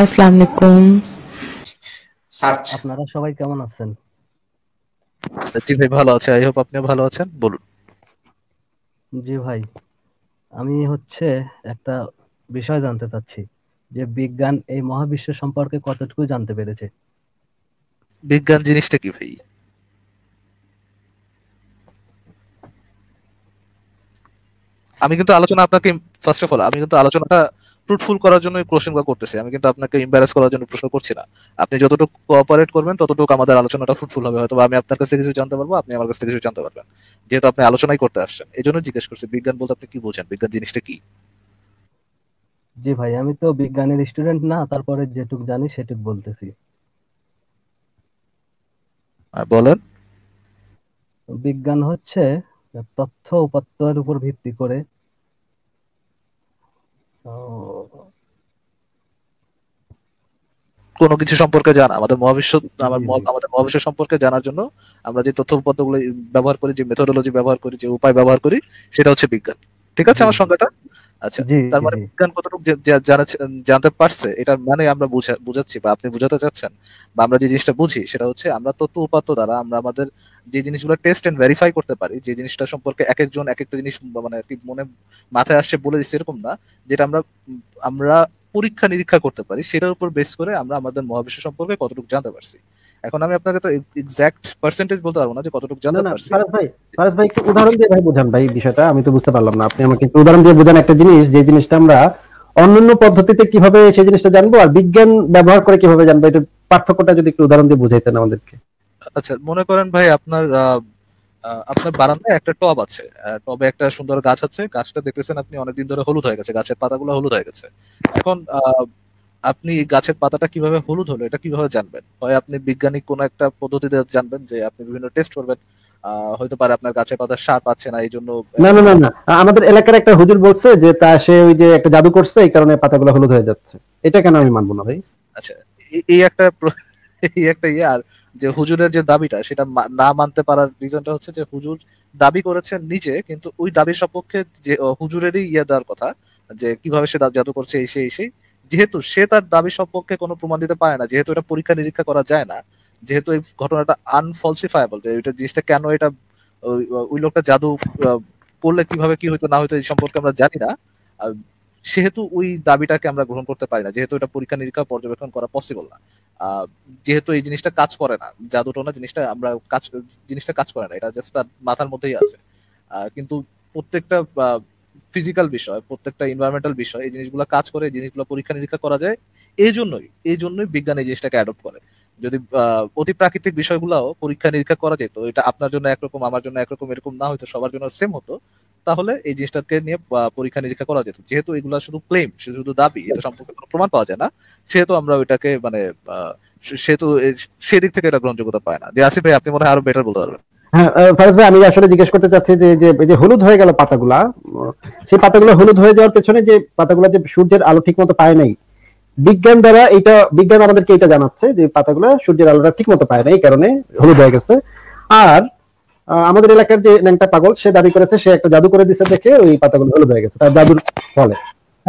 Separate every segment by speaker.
Speaker 1: আসসালামু আলাইকুম
Speaker 2: আপনারা সবাই কেমন আছেন জি ভাই ভালো আছে আই হোপ আপনিও ভালো আছেন বলুন জি ভাই
Speaker 1: আমি হচ্ছে একটা বিষয় জানতে চাচ্ছি যে বিজ্ঞান এই মহাবিশ্ব সম্পর্কে কতটুকু জানতে পেরেছে
Speaker 2: বিজ্ঞান জিনিসটা কি ভাই আমি কিন্তু আলোচনা আপনাকে ফার্স্ট অফ অল আমি কিন্তু আলোচনাটা ফ্রুটফুল করার জন্য প্রশ্ন করতেছি আমি কিন্তু আপনাকে ইম্বারাস করার জন্য প্রশ্ন করছি না আপনি যতটুকু কোঅপারেট করবেন ততটুকু আমাদের আলোচনাটা ফ্রুটফুল হবে হয়তো আমি আপনার কাছে কিছু জানতে পারবো আপনি আমার কাছে কিছু জানতে পারবেন যেহেতু আপনি আলোচনাই করতে আসছেন এই জন্য জিজ্ঞেস করছি বিজ্ঞান বলতে আপনি কি বোঝেন বিজ্ঞান জিনিসটা কি
Speaker 1: জি ভাই আমি তো বিজ্ঞানের স্টুডেন্ট না তারপরে যেটুক জানি সেটুক বলতেছি বলেন বিজ্ঞান হচ্ছে তথ্য উপাত্তের উপর ভিত্তি
Speaker 2: করে কোনো কিছু সম্পর্কে জানা আমাদের মহাবিশ্ব আমাদের মহাবিশ্ব সম্পর্কে জানার জন্য আমরা যে তথ্য উপাত্তগুলো ব্যবহার করি যে মেথোডোলজি ব্যবহার করি যে উপায় ব্যবহার করি সেটা হচ্ছে বিজ্ঞান ঠিক আছে আমার সংখ্যাটা আচ্ছা তার মানে বিজ্ঞান কতটুকু জানতে পারছে এটার মানে আমরা বুঝাচ্ছি বা আপনি বুঝাতে চাচ্ছেন বা আমরা যে জিনিসটা বুঝি সেটা হচ্ছে আমরা তথ্য উপাত্ত দ্বারা আমরা আমাদের যে জিনিসগুলো টেস্ট এন্ড ভেরিফাই করতে পারি যে জিনিসটা সম্পর্কে এক একজন এক একটা জিনিস মানে মনে মাথায় আসছে বলে দিচ্ছে এরকম না যেটা আমরা আমরা পরীক্ষা নিরীক্ষা করতে পারি সেটার উপর বেস করে আমরা আমাদের মহাবিশ্ব সম্পর্কে কতটুকু জানতে পারছি এখন আমি আপনাকে তো এক্স্যাক্ট পার্সেন্টেজ বলতে পারবো না যে কতটুকু জানতে পারছি ফারাজ ভাই
Speaker 1: ফারাজ ভাই একটু উদাহরণ দিয়ে ভাই বুঝান ভাই বিষয়টা আমি তো বুঝতে পারলাম না আপনি আমাকে একটু উদাহরণ দিয়ে বুঝান একটা জিনিস যে জিনিসটা আমরা অন্যান্য পদ্ধতিতে কিভাবে সেই জিনিসটা জানবো আর বিজ্ঞান ব্যবহার করে কিভাবে জানবো এটা পার্থক্যটা যদি একটু উদাহরণ দিয়ে বুঝাইতেন আমাদেরকে
Speaker 2: আচ্ছা মনে করেন ভাই আপনার আপনার বারান্দায় একটা টব আছে টবে একটা সুন্দর গাছ আছে গাছটা দেখতেছেন আপনি অনেকদিন ধরে হলুদ হয়ে গেছে গাছের পাতাগুলো হলুদ হয়ে গেছে এখন আপনি গাছের পাতাটা কিভাবে হলুদ হলো এটা কিভাবে জানবেন হয় আপনি বিজ্ঞানিক কোন একটা পদ্ধতিতে জানবেন যে আপনি বিভিন্ন টেস্ট করবেন হয়তো পারে আপনার গাছের পাতা সার পাচ্ছে না এই জন্য
Speaker 1: না না না আমাদের এলাকার একটা হুজুর বলছে যে তা সে ওই যে একটা জাদু করছে এই কারণে পাতাগুলো হলুদ হয়ে যাচ্ছে এটা কেন আমি মানবো না ভাই
Speaker 2: আচ্ছা এই একটা এই একটা ইয়ে আর যে হুজুরের যে দাবিটা সেটা না মানতে পারার রিজনটা হচ্ছে যে হুজুর দাবি করেছেন নিজে কিন্তু ওই দাবির সপক্ষে যে হুজুরেরই ইয়ে দেওয়ার কথা যে কিভাবে সে জাদু করছে এই সেই সেই যেহেতু সে তার দাবি সম্পর্কে কোনো প্রমাণ দিতে পারে না যেহেতু এটা পরীক্ষা নিরীক্ষা করা যায় না যেহেতু এই ঘটনাটা আনফলসিফায়াবল এটা জিনিসটা কেন এটা ওই লোকটা জাদু করলে কিভাবে কি হইতো না হইতো এই সম্পর্কে আমরা জানি না সেহেতু ওই দাবিটাকে আমরা গ্রহণ করতে পারি না যেহেতু এটা পরীক্ষা নিরীক্ষা পর্যবেক্ষণ করা পসিবল না যেহেতু এই জিনিসটা কাজ করে না না জিনিসটা আমরা কাজ জিনিসটা কাজ করে না এটা জাস্ট তার মাথার মধ্যেই আছে কিন্তু প্রত্যেকটা ফিজিক্যাল বিষয় প্রত্যেকটা এনভায়রনমেন্টাল বিষয় এই জিনিসগুলো কাজ করে এই জিনিসগুলো পরীক্ষা নিরীক্ষা করা যায় এই জন্যই এই জন্যই বিজ্ঞান এই জিনিসটাকে অ্যাডপ্ট করে যদি অতি প্রাকৃতিক বিষয়গুলো পরীক্ষা নিরীক্ষা করা যেত এটা আপনার জন্য একরকম আমার জন্য একরকম এরকম না হইতো সবার জন্য সেম হতো তাহলে এই জিনিসটাকে নিয়ে পরীক্ষা নিরীক্ষা করা যেত যেহেতু এগুলো শুধু ক্লেম শুধু দাবি এটা সম্পর্কে কোনো প্রমাণ পাওয়া যায় না সেহেতু আমরা ওইটাকে মানে সেহেতু সেদিক থেকে এটা গ্রহণযোগ্যতা পায় না যে আসিফ ভাই আপনি মনে হয় আরো বেটার বলতে পারবেন
Speaker 1: হ্যাঁ ফারাজ ভাই আমি আসলে জিজ্ঞেস করতে চাচ্ছি যে যে হলুদ হয়ে গেল পাতাগুলা সেই পাতাগুলো হলুদ হয়ে যাওয়ার পেছনে যে পাতাগুলা যে সূর্যের আলো ঠিক মতো পায় নাই বিজ্ঞান দ্বারা এটা বিজ্ঞান আমাদেরকে এটা জানাচ্ছে যে পাতাগুলো সূর্যের আলোটা ঠিক মতো পায় না এই কারণে হলুদ হয়ে গেছে আর আমাদের এলাকার যে ন্যাংটা পাগল সে দাবি করেছে সে একটা জাদু করে দিছে দেখে ওই পাতাগুলো হলুদ হয়ে গেছে তার জাদুর ফলে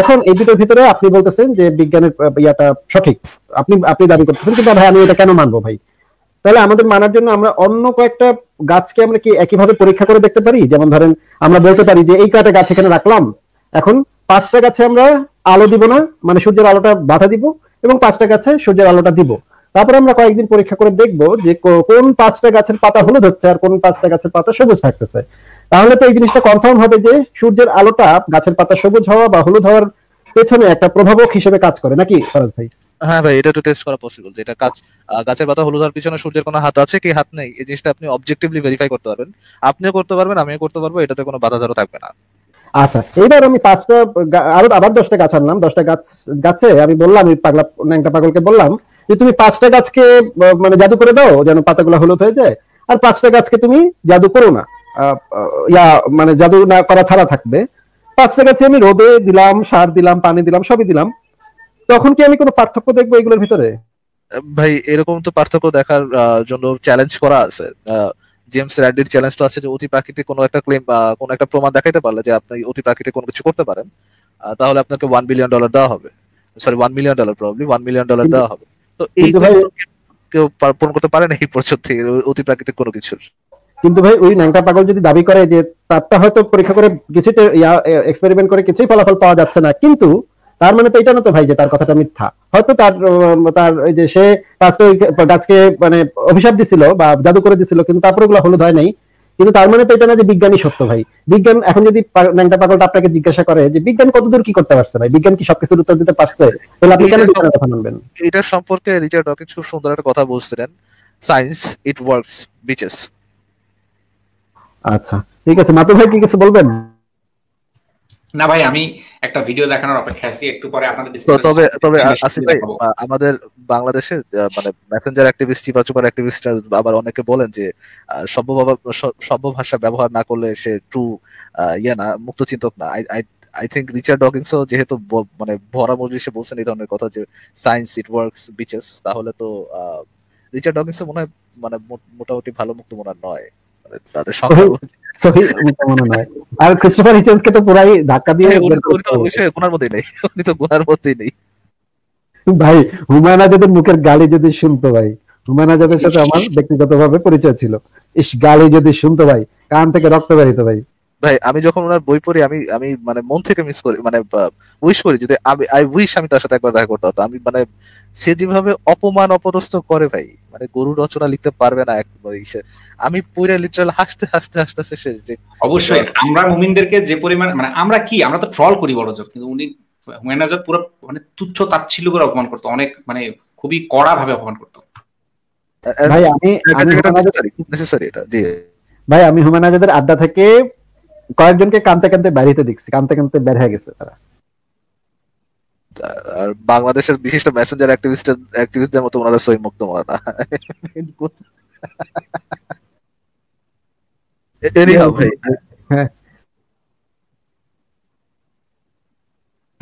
Speaker 1: এখন এই দুটোর ভিতরে আপনি বলতেছেন যে বিজ্ঞানের ইয়াটা সঠিক আপনি আপনি দাবি করতেছেন কিন্তু ভাই আমি এটা কেন মানবো ভাই তাহলে আমাদের মানার জন্য আমরা অন্য কয়েকটা গাছকে আমরা কি একইভাবে পরীক্ষা করে দেখতে পারি যেমন ধরেন আমরা বলতে পারি যে এই কয়টা গাছ এখানে রাখলাম এখন পাঁচটা গাছে আমরা আলো দিব না মানে সূর্যের আলোটা বাধা দিব এবং পাঁচটা গাছে সূর্যের আলোটা দিব তারপর আমরা কয়েকদিন পরীক্ষা করে দেখব যে কোন পাঁচটা গাছের পাতা হলুদ হচ্ছে আর কোন পাঁচটা গাছের পাতা সবুজ থাকতেছে তাহলে তো এই জিনিসটা কনফার্ম হবে যে সূর্যের আলোটা গাছের পাতা সবুজ হওয়া বা হলুদ হওয়ার পেছনে একটা প্রভাবক হিসেবে কাজ করে নাকি ফরাজ ভাই
Speaker 2: হ্যাঁ ভাই এটা তো টেস্ট করা পসিবল যে এটা গাছ গাছের পাতা হলুদ পিছনে সূর্যের কোনো হাত আছে কি হাত নেই এই জিনিসটা আপনি অবজেক্টিভলি ভেরিফাই করতে পারবেন আপনিও করতে পারবেন আমিও করতে পারবো এটাতে কোনো বাধা ধরো থাকবে না
Speaker 1: আচ্ছা আমি পাঁচটা আরো আবার দশটা গাছ আনলাম দশটা গাছ গাছে আমি বললাম পাগলা পাগলকে বললাম যে তুমি পাঁচটা গাছকে মানে জাদু করে দাও যেন পাতাগুলো হলুদ হয়ে যায় আর পাঁচটা গাছকে তুমি জাদু করো না ইয়া মানে জাদু না করা ছাড়া থাকবে পাঁচটা গাছে আমি রোদে দিলাম সার দিলাম পানি দিলাম সবই দিলাম তখন কি আমি কোনো পার্থক্য দেখবো এগুলোর ভিতরে
Speaker 2: ভাই এরকম তো পার্থক্য দেখার জন্য চ্যালেঞ্জ করা আছে জেমস র্যাডির তো আছে যে অতি প্রাকৃতিক কোনো একটা ক্লেম কোনো একটা প্রমাণ দেখাইতে পারলে যে আপনি অতি প্রাকৃতিক কোনো কিছু করতে পারেন তাহলে আপনাকে ওয়ান বিলিয়ন ডলার দেওয়া হবে sorry one million dollar probably one million dollar দেওয়া হবে তো এই কেউ পূরণ করতে পারে না এই পর্যন্ত অতি প্রাকৃতিক কোনো কিছুর
Speaker 1: কিন্তু ভাই ওই ন্যাংটা পাগল যদি দাবি করে যে তারটা হয়তো পরীক্ষা করে কিছুতে এক্সপেরিমেন্ট করে কিছুই ফলাফল পাওয়া যাচ্ছে না কিন্তু তার মানে তো এটা না তো ভাই যে তার কথাটা মিথ্যা হয়তো তার তার ওই যে সে গাছকে মানে অভিশাপ দিছিল বা জাদু করে দিছিল কিন্তু তারপরে ওগুলো হলুদ হয় নাই কিন্তু তার মানে তো এটা না যে বিজ্ঞানই সত্য ভাই বিজ্ঞান এখন যদি ন্যাংটা পাগলটা আপনাকে জিজ্ঞাসা করে যে বিজ্ঞান কতদূর কি করতে পারছে ভাই বিজ্ঞান কি সবকিছুর উত্তর দিতে পারছে তাহলে আপনি কেন বিজ্ঞানের কথা মানবেন
Speaker 2: এটা সম্পর্কে রিচার্ড ডকিন্স খুব সুন্দর একটা কথা বলছিলেন সায়েন্স ইট ওয়ার্কস
Speaker 3: বিচেস
Speaker 1: আচ্ছা ঠিক আছে মাতু ভাই কি কিছু বলবেন
Speaker 3: না ভাই আমি একটা ভিডিও দেখানোর অপেক্ষা আছি একটু পরে আপনাদের তবে তবে ভাই
Speaker 2: আমাদের বাংলাদেশে মানে মেসেঞ্জার অ্যাক্টিভিস্ট বা সুপার আবার অনেকে বলেন যে সভ্য ভাষা ব্যবহার না করলে সে ট্রু ইয়ে না মুক্ত চিন্তক না আই থিঙ্ক রিচার্ড যেহেতু মানে ভরা সে বলছেন এই ধরনের কথা যে সায়েন্স ইট ওয়ার্কস বিচেস তাহলে তো রিচার্ড ডকিংস মনে হয় মানে মোটামুটি ভালো মুক্ত মনে নয় মানে তাদের
Speaker 1: আর ক্রিস্টোফার হিচেন্সকে তো পুরাই ধাক্কা দিয়ে হ্যাঁ,
Speaker 2: অবশ্যই গুনার মধ্যেই নেই উনি তো গুনার মধ্যেই নেই
Speaker 1: ভাই হুমায়ুন আজাদের মুখের গালি যদি শুনতো ভাই হুমায়ুন আজাদের সাথে আমার ব্যক্তিগতভাবে পরিচয় ছিল ইস গালি যদি শুনতো ভাই কান থেকে রক্ত বেরিত ভাই
Speaker 2: ভাই আমি যখন ওনার বই পড়ি আমি আমি মানে মন থেকে মিস করি মানে উইশ করি যদি আমি আই উইশ আমি তার সাথে একবার দেখা করতে হতো আমি মানে সে যেভাবে অপমান অপদস্ত করে ভাই মানে গরু রচনা লিখতে পারবে না এক
Speaker 3: আমি পুরো লিটারাল হাসতে হাসতে হাসতে হাসতে শেষ যে অবশ্যই আমরা মুমিনদেরকে যে পরিমাণ মানে আমরা কি আমরা তো ট্রল করি বড় জোর কিন্তু উনি হুমায়ুন আজাদ পুরো মানে তুচ্ছ তাচ্ছিল্য করে অপমান করতো অনেক মানে খুবই কড়া ভাবে অপমান করতো ভাই আমি
Speaker 1: ভাই আমি হুমায়ুন আজাদের আড্ডা থেকে কয়েকজনকে কানতে কানতে বাড়িতে দেখছি কানতে কানতে বের হয়ে গেছে তারা
Speaker 2: আর বাংলাদেশের বিশিষ্ট মেসেঞ্জার অ্যাক্টিভিস্ট অ্যাক্টিভিস্টদের মতো ওনারা সই মুক্ত মারা না হাউ ভাই হ্যাঁ।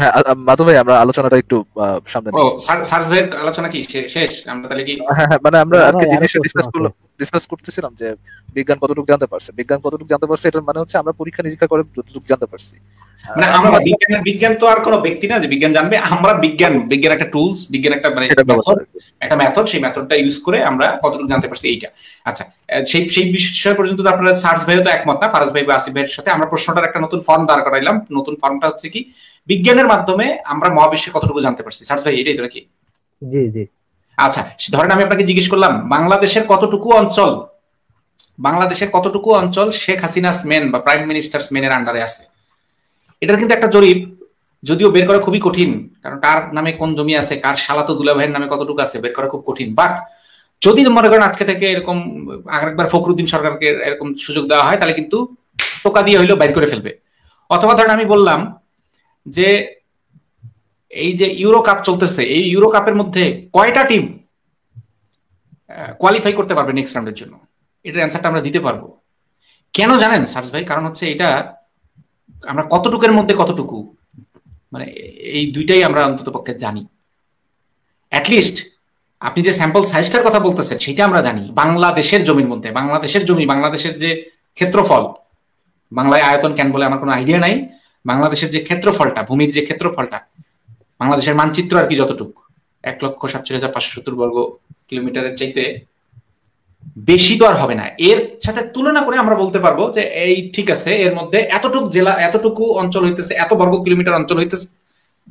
Speaker 2: হ্যাঁ মাধু ভাই আমরা আলোচনাটা একটু সামনে
Speaker 3: সার্স ভাইয়ের আলোচনা কি শেষ আমরা তাহলে কি হ্যাঁ, হ্যাঁ, মানে আমরা আজকে ডিসকাস
Speaker 2: ডিসকাস করতেছিলাম যে বিজ্ঞান কতটুকু জানতে পারছে বিজ্ঞান কতটুকু জানতে পারছে মানে হচ্ছে আমরা পরীক্ষা নিরীক্ষা করে যতটুকু জানতে পারছি
Speaker 3: মানে আমরা বিজ্ঞান বিজ্ঞান তো আর কোনো ব্যক্তি না যে বিজ্ঞান জানবে আমরা বিজ্ঞান বিজ্ঞান একটা টুলস বিজ্ঞান একটা মানে একটা মেথড সেই মেথডটা ইউজ করে আমরা কতটুকু জানতে পারছি এইটা আচ্ছা সেই সেই বিষয় পর্যন্ত তো আপনারা সার্স ভাইও তো একমত না ফারাজ ভাই বা আসিফ ভাইয়ের সাথে আমরা প্রশ্নটার একটা নতুন ফর্ম দাঁড় করাইলাম নতুন ফর্মটা হচ্ছে কি বিজ্ঞানের মাধ্যমে আমরা মহাবিশ্বে কতটুকু জানতে পারছি সার্স ভাই এটাই তো নাকি জি জি আচ্ছা ধরেন আমি আপনাকে জিজ্ঞেস করলাম বাংলাদেশের কতটুকু অঞ্চল বাংলাদেশের কতটুকু অঞ্চল শেখ হাসিনাস মেন বা প্রাইম মিনিস্টার মেনের আন্ডারে আছে এটার কিন্তু একটা জরিপ যদিও বের করা খুবই কঠিন কারণ কার নামে কোন জমি আছে কার শালাতো ভাইয়ের নামে কতটুকু আছে বের করা খুব কঠিন বাট যদি মনে করেন আজকে থেকে এরকম আরেকবার ফখরুদ্দিন সরকারকে এরকম সুযোগ দেওয়া হয় তাহলে কিন্তু টোকা দিয়ে হইলেও বাইর করে ফেলবে অথবা ধরেন আমি বললাম যে এই যে ইউরো কাপ চলতেছে এই ইউরো কাপের মধ্যে কয়টা টিম কোয়ালিফাই করতে পারবে নেক্সট রাউন্ডের জন্য এটার অ্যান্সারটা আমরা দিতে পারবো কেন জানেন সার্স ভাই কারণ হচ্ছে এটা আমরা কতটুকের মধ্যে কতটুকু মানে এই দুইটাই আমরা অন্তত পক্ষে জানি অ্যাটলিস্ট আপনি যে স্যাম্পল সাইজটার কথা বলতেছেন সেটা আমরা জানি বাংলাদেশের জমির মধ্যে বাংলাদেশের জমি বাংলাদেশের যে ক্ষেত্রফল বাংলায় আয়তন কেন বলে আমার কোনো আইডিয়া নাই বাংলাদেশের যে ক্ষেত্রফলটা ভূমির যে ক্ষেত্রফলটা বাংলাদেশের মানচিত্র আর কি যতটুকু এক লক্ষ সাতচল্লিশ হাজার পাঁচশো সত্তর বর্গ কিলোমিটারের চাইতে বেশি তো আর হবে না এর সাথে তুলনা করে আমরা বলতে পারবো যে এই ঠিক আছে এর মধ্যে এতটুকু জেলা এতটুকু অঞ্চল হইতেছে এত বর্গ কিলোমিটার অঞ্চল হইতেছে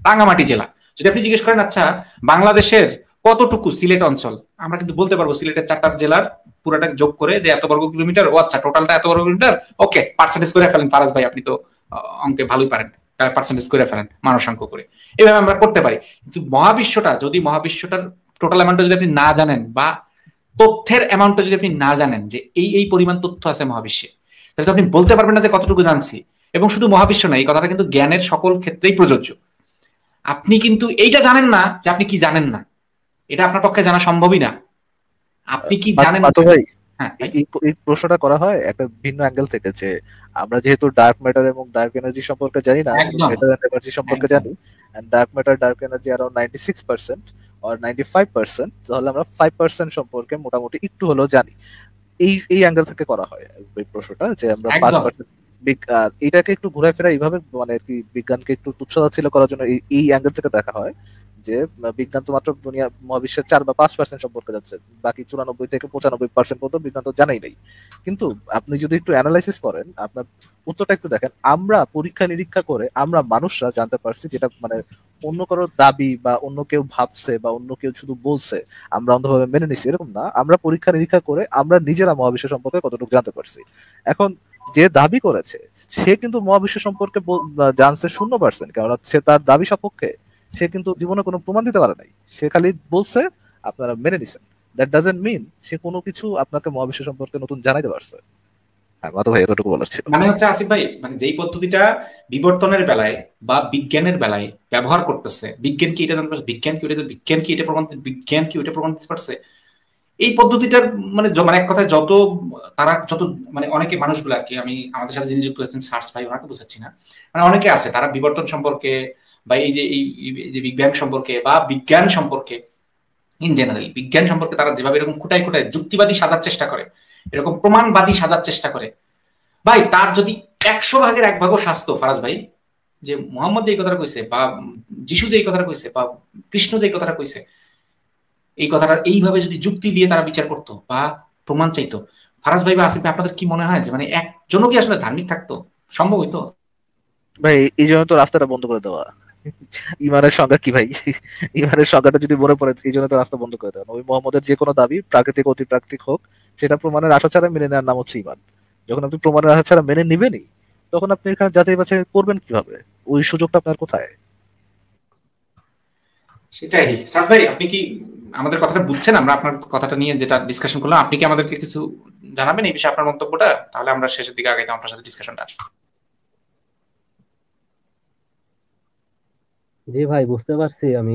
Speaker 3: রাঙামাটি জেলা যদি আপনি জিজ্ঞেস করেন আচ্ছা বাংলাদেশের কতটুকু সিলেট অঞ্চল আমরা কিন্তু বলতে পারবো সিলেটের চারটা জেলার পুরাটা যোগ করে যে এত বর্গ কিলোমিটার ও আচ্ছা টোটালটা এত বর্গ কিলোমিটার ওকে পার্সেন্টেজ করে ফেলেন ফারাজ ভাই আপনি তো অঙ্কে ভালোই পারেন পার্সেন্টেজ করে ফেলেন মানুষ অঙ্ক করে এভাবে আমরা করতে পারি কিন্তু মহাবিশ্বটা যদি মহাবিশ্বটার টোটাল অ্যামাউন্টটা যদি আপনি না জানেন বা তথ্যের অ্যামাউন্টটা যদি আপনি না জানেন যে এই এই পরিমাণ তথ্য আছে মহাবিশ্বে তাহলে তো আপনি বলতে পারবেন না যে কতটুকু জানছি এবং শুধু মহাবিশ্ব না এই কথাটা কিন্তু জ্ঞানের সকল ক্ষেত্রেই প্রযোজ্য আপনি কিন্তু এইটা জানেন না যে আপনি কি জানেন না এটা আপনার পক্ষে জানা সম্ভবই না আপনি কি জানেন না ভাই হ্যাঁ,
Speaker 2: এই প্রশ্নটা করা হয় একটা ভিন্ন অ্যাঙ্গেল থেকে যে আমরা যেহেতু ডার্ক ম্যাটার এবং ডার্ক এনার্জি সম্পর্কে জানি না ম্যাটার এন্ড এনার্জি সম্পর্কে জানি and dark matter dark energy around 96% or 95% তাহলে আমরা 5% সম্পর্কে মোটামুটি একটু হলেও জানি এই এই অ্যাঙ্গেল থেকে করা হয় এই প্রশ্নটা যে আমরা 5% বিজ্ঞান এটাকে একটু ঘুরে ফেরা এইভাবে মানে কি বিজ্ঞানকে একটু ছিল করার জন্য এই অ্যাঙ্গেল থেকে দেখা হয় যে বিজ্ঞান তো মাত্র দুনিয়া মহাবিশ্বের চার বা পাঁচ পার্সেন্ট সম্পর্কে যাচ্ছে বাকি চুরানব্বই থেকে পঁচানব্বই পার্সেন্ট পর্যন্ত বিজ্ঞান তো জানাই নাই কিন্তু আপনি যদি একটু অ্যানালাইসিস করেন আপনার উত্তরটা একটু দেখেন আমরা পরীক্ষা নিরীক্ষা করে আমরা মানুষরা জানতে পারছি যেটা মানে অন্য কারো দাবি বা অন্য কেউ ভাবছে বা অন্য কেউ শুধু বলছে আমরা অন্ধভাবে মেনে নিছি এরকম না আমরা পরীক্ষা নিরীক্ষা করে আমরা নিজেরা মহাবিশ্ব সম্পর্কে কতটুকু জানতে পারছি এখন যে দাবি করেছে সে কিন্তু মহাবিশ্ব সম্পর্কে জানছে শূন্য পার্সেন্ট কেননা সে তার দাবি সপক্ষে সে কিন্তু জীবনে কোনো প্রমাণ দিতে পারে নাই সে খালি বলছে আপনারা মেনে নিছেন দ্যাট ডাজেন্ট মিন সে কোনো কিছু আপনাকে মহাবিশ্ব সম্পর্কে নতুন জানাইতে পারছে মানে হচ্ছে
Speaker 3: আসিফ ভাই মানে যেই পদ্ধতিটা বিবর্তনের বেলায় বা বিজ্ঞানের বেলায় ব্যবহার করতেছে বিজ্ঞান কি এটা জানতে বিজ্ঞান কি এটা বিজ্ঞান কি এটা প্রমাণ বিজ্ঞান কি ওটা প্রমাণ দিতে পারছে এই পদ্ধতিটার মানে মানে এক কথায় যত তারা যত মানে অনেকে মানুষগুলা কি আমি আমাদের সাথে যিনি যুক্ত আছেন সার্স ভাই ওনাকে বোঝাচ্ছি না মানে অনেকে আছে তারা বিবর্তন সম্পর্কে বা এই যে এই যে বিজ্ঞান সম্পর্কে বা বিজ্ঞান সম্পর্কে ইন জেনারেল বিজ্ঞান সম্পর্কে তারা যেভাবে এরকম খুটায় খুটায় যুক্তিবাদী সাজার চেষ্টা করে এরকম প্রমাণবাদী সাজার চেষ্টা করে ভাই তার যদি একশো ভাগের এক ভাগও স্বাস্থ্য ফারাজ ভাই যে মোহাম্মদ যে এই কথাটা কইছে বা যিশু যে এই কথাটা কইছে বা কৃষ্ণ যে এই কথাটা কইছে এই কথাটা এইভাবে যদি যুক্তি দিয়ে তারা বিচার করত বা প্রমাণ চাইতো ফারাজ ভাই বা আসিফ আপনাদের কি মনে হয় যে মানে একজনও কি আসলে ধার্মিক থাকতো সম্ভব হইতো
Speaker 2: ভাই এই জন্য তো রাস্তাটা বন্ধ করে দেওয়া ইমানের সংজ্ঞা কি ভাই ইমানের সংজ্ঞাটা যদি মনে পড়ে এই জন্য তো রাস্তা বন্ধ করে মোহাম্মদের যে কোনো দাবি প্রাকৃতিক হোক সেটা প্রমাণের আশা ছাড়া মেনে নেওয়ার নাম হচ্ছে ইমান যখন আপনি প্রমাণের আশা ছাড়া মেনে তখন আপনি এখানে যাচাই বাছাই করবেন কিভাবে ওই সুযোগটা আপনার কোথায়
Speaker 3: সেটাই সাজ ভাই আপনি কি আমাদের কথাটা বুঝছেন আমরা আপনার কথাটা নিয়ে যেটা ডিসকাশন করলাম আপনি কি আমাদেরকে কিছু জানাবেন এই বিষয়ে আপনার মন্তব্যটা তাহলে আমরা শেষের দিকে আগে আপনার সাথে ডিসকাশনটা
Speaker 1: জি ভাই বুঝতে পারছি আমি